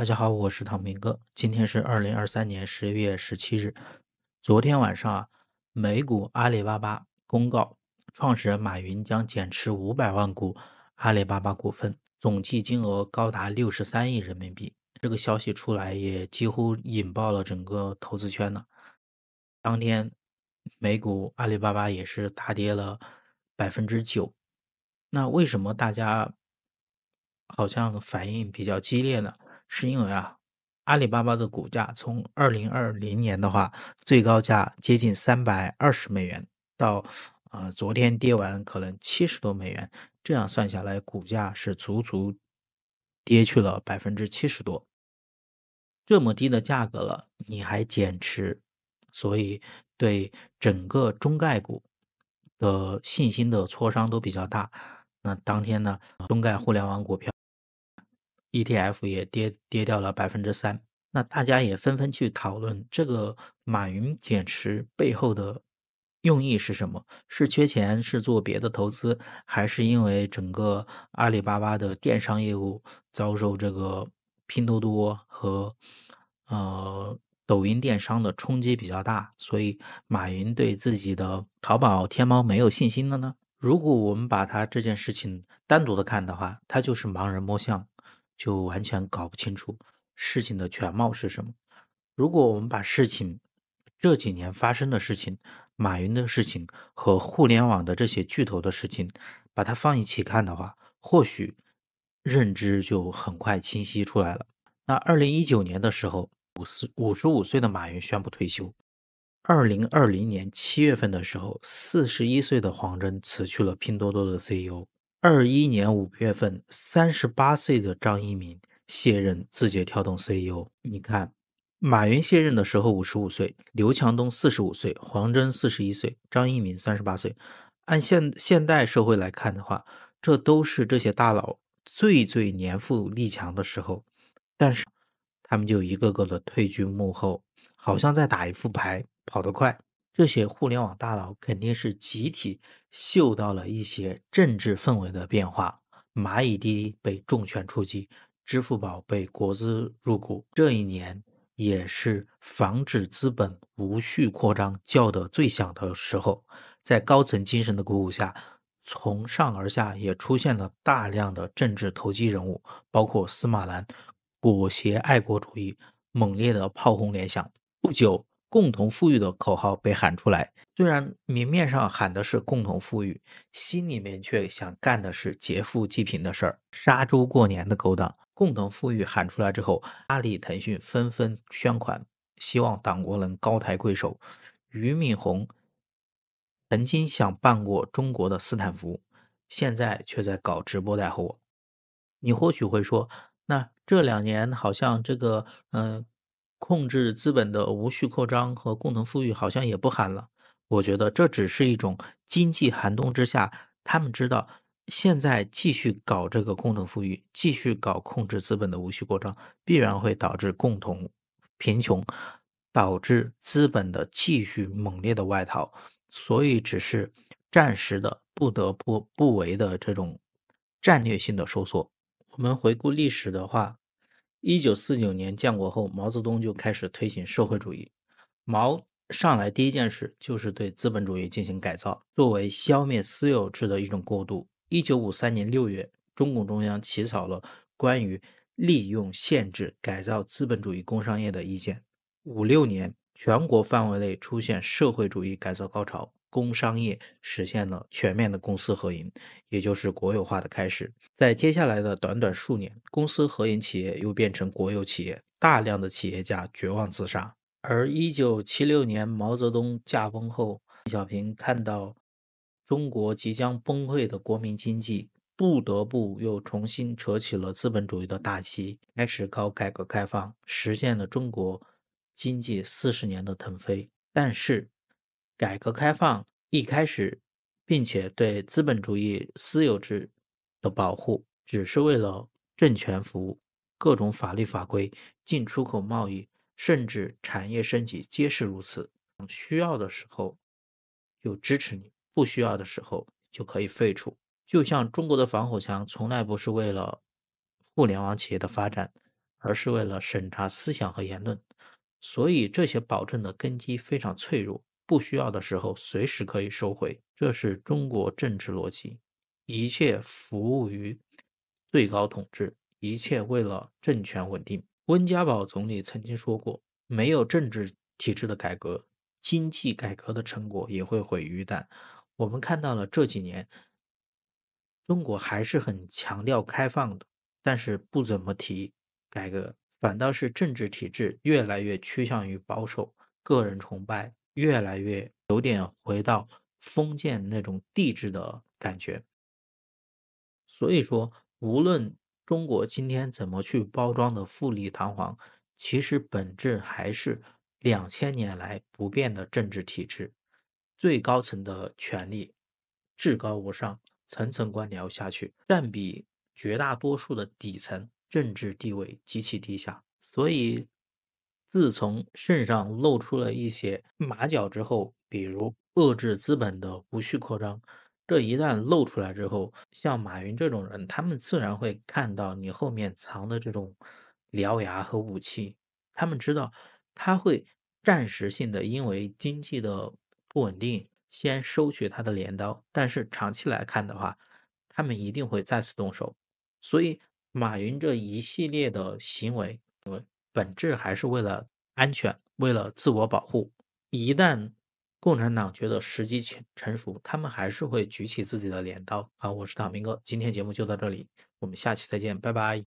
大家好，我是唐明哥。今天是二零二三年十月十七日。昨天晚上啊，美股阿里巴巴公告，创始人马云将减持五百万股阿里巴巴股份，总计金额高达六十三亿人民币。这个消息出来也几乎引爆了整个投资圈呢。当天，美股阿里巴巴也是大跌了百分之九。那为什么大家好像反应比较激烈呢？是因为啊，阿里巴巴的股价从二零二零年的话最高价接近三百二十美元，到呃昨天跌完可能七十多美元，这样算下来股价是足足跌去了百分之七十多。这么低的价格了，你还减持，所以对整个中概股的信心的挫伤都比较大。那当天呢，中概互联网股票。ETF 也跌跌掉了百分之三，那大家也纷纷去讨论这个马云减持背后的用意是什么？是缺钱？是做别的投资？还是因为整个阿里巴巴的电商业务遭受这个拼多多和呃抖音电商的冲击比较大，所以马云对自己的淘宝天猫没有信心了呢？如果我们把他这件事情单独的看的话，他就是盲人摸象。就完全搞不清楚事情的全貌是什么。如果我们把事情这几年发生的事情、马云的事情和互联网的这些巨头的事情，把它放一起看的话，或许认知就很快清晰出来了。那二零一九年的时候，五十五十五岁的马云宣布退休。二零二零年七月份的时候，四十一岁的黄峥辞去了拼多多的 CEO。二一年五月份，三十八岁的张一鸣卸任字节跳动 CEO。你看，马云卸任的时候五十五岁，刘强东四十五岁，黄峥四十一岁，张一鸣三十八岁。按现现代社会来看的话，这都是这些大佬最最年富力强的时候。但是，他们就一个个的退居幕后，好像在打一副牌，跑得快。这些互联网大佬肯定是集体嗅到了一些政治氛围的变化。蚂蚁、滴滴被重拳出击，支付宝被国资入股。这一年也是防止资本无序扩张叫得最响的时候。在高层精神的鼓舞下，从上而下也出现了大量的政治投机人物，包括司马南裹挟爱国主义，猛烈的炮轰联想。不久。共同富裕的口号被喊出来，虽然明面上喊的是共同富裕，心里面却想干的是劫富济贫的事儿、杀猪过年的勾当。共同富裕喊出来之后，阿里、腾讯纷纷捐款，希望党国能高抬贵手。俞敏洪曾经想办过中国的斯坦福，现在却在搞直播带货。你或许会说，那这两年好像这个嗯。控制资本的无序扩张和共同富裕好像也不喊了。我觉得这只是一种经济寒冬之下，他们知道现在继续搞这个共同富裕，继续搞控制资本的无序扩张，必然会导致共同贫穷，导致资本的继续猛烈的外逃，所以只是暂时的不得不不为的这种战略性的收缩。我们回顾历史的话。一九四九年建国后，毛泽东就开始推行社会主义。毛上来第一件事就是对资本主义进行改造，作为消灭私有制的一种过渡。一九五三年六月，中共中央起草了关于利用限制改造资本主义工商业的意见。五六年，全国范围内出现社会主义改造高潮。工商业实现了全面的公私合营，也就是国有化的开始。在接下来的短短数年，公私合营企业又变成国有企业，大量的企业家绝望自杀。而一九七六年毛泽东驾崩后，邓小平看到中国即将崩溃的国民经济，不得不又重新扯起了资本主义的大旗，开始搞改革开放，实现了中国经济四十年的腾飞。但是，改革开放一开始，并且对资本主义私有制的保护只是为了政权服务，各种法律法规、进出口贸易，甚至产业升级皆是如此。需要的时候就支持你，不需要的时候就可以废除。就像中国的防火墙从来不是为了互联网企业的发展，而是为了审查思想和言论。所以，这些保证的根基非常脆弱。不需要的时候，随时可以收回，这是中国政治逻辑，一切服务于最高统治，一切为了政权稳定。温家宝总理曾经说过，没有政治体制的改革，经济改革的成果也会毁于一旦。我们看到了这几年，中国还是很强调开放的，但是不怎么提改革，反倒是政治体制越来越趋向于保守，个人崇拜。越来越有点回到封建那种帝制的感觉。所以说，无论中国今天怎么去包装的富丽堂皇，其实本质还是两千年来不变的政治体制，最高层的权力至高无上，层层官僚下去，占比绝大多数的底层政治地位极其低下，所以。自从肾上露出了一些马脚之后，比如遏制资本的无序扩张，这一旦露出来之后，像马云这种人，他们自然会看到你后面藏的这种獠牙和武器。他们知道他会暂时性的因为经济的不稳定先收取他的镰刀，但是长期来看的话，他们一定会再次动手。所以，马云这一系列的行为，我。本质还是为了安全，为了自我保护。一旦共产党觉得时机成成熟，他们还是会举起自己的镰刀啊！我是党明哥，今天节目就到这里，我们下期再见，拜拜。